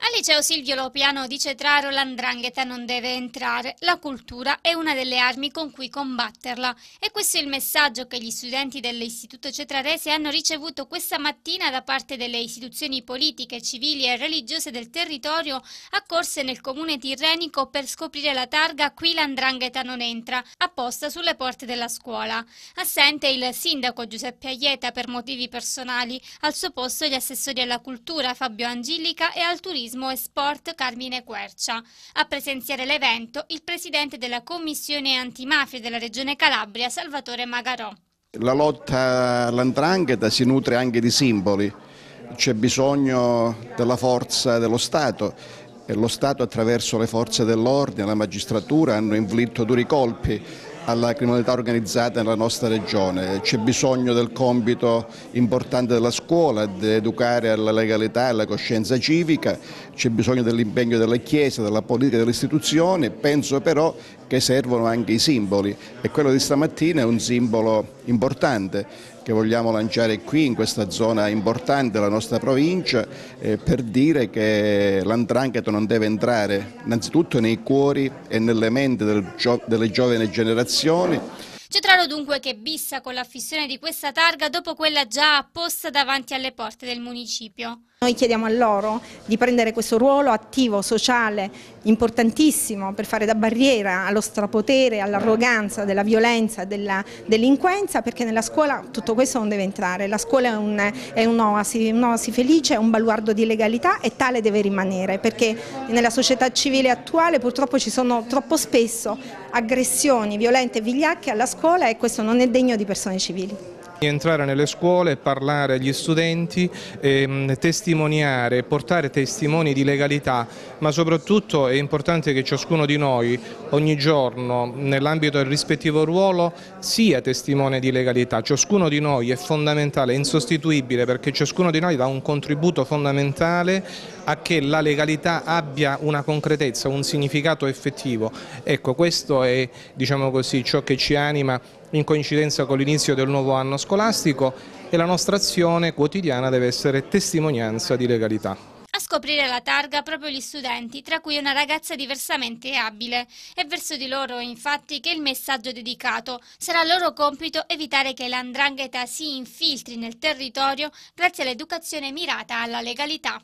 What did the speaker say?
Al liceo Silvio Lopiano dice Traro l'andrangheta non deve entrare, la cultura è una delle armi con cui combatterla e questo è il messaggio che gli studenti dell'Istituto Cetrarese hanno ricevuto questa mattina da parte delle istituzioni politiche, civili e religiose del territorio accorse nel comune tirrenico per scoprire la targa Qui l'andrangheta non entra, apposta sulle porte della scuola. Assente il sindaco Giuseppe Aieta per motivi personali, al suo posto gli assessori alla cultura Fabio Angilica e al turismo Turismo e Sport Carmine Quercia. A presenziare l'evento il presidente della Commissione Antimafia della Regione Calabria, Salvatore Magarò. La lotta all'andrangheta si nutre anche di simboli, c'è bisogno della forza dello Stato e lo Stato attraverso le forze dell'ordine, la magistratura hanno inflitto duri colpi alla criminalità organizzata nella nostra regione. C'è bisogno del compito importante della scuola, di educare alla legalità e alla coscienza civica, c'è bisogno dell'impegno della Chiesa, della politica, delle istituzioni, penso però che servono anche i simboli e quello di stamattina è un simbolo importante che vogliamo lanciare qui in questa zona importante della nostra provincia eh, per dire che l'andrangheta non deve entrare innanzitutto nei cuori e nelle menti del gio delle giovani generazioni Cetraro dunque che bissa con l'affissione di questa targa dopo quella già apposta davanti alle porte del municipio. Noi chiediamo a loro di prendere questo ruolo attivo, sociale, importantissimo per fare da barriera allo strapotere, all'arroganza, della violenza, della delinquenza, perché nella scuola tutto questo non deve entrare. La scuola è un'oasi un un felice, è un baluardo di legalità e tale deve rimanere, perché nella società civile attuale purtroppo ci sono troppo spesso aggressioni violente e vigliacche alla scuola scuola e questo non è degno di persone civili. Entrare nelle scuole, parlare agli studenti, ehm, testimoniare, portare testimoni di legalità, ma soprattutto è importante che ciascuno di noi ogni giorno nell'ambito del rispettivo ruolo sia testimone di legalità. Ciascuno di noi è fondamentale, è insostituibile perché ciascuno di noi dà un contributo fondamentale a che la legalità abbia una concretezza, un significato effettivo. Ecco, questo è diciamo così, ciò che ci anima in coincidenza con l'inizio del nuovo anno scolastico e la nostra azione quotidiana deve essere testimonianza di legalità. A scoprire la targa proprio gli studenti, tra cui una ragazza diversamente abile. È verso di loro, infatti, che il messaggio è dedicato. Sarà loro compito evitare che l'andrangheta si infiltri nel territorio grazie all'educazione mirata alla legalità.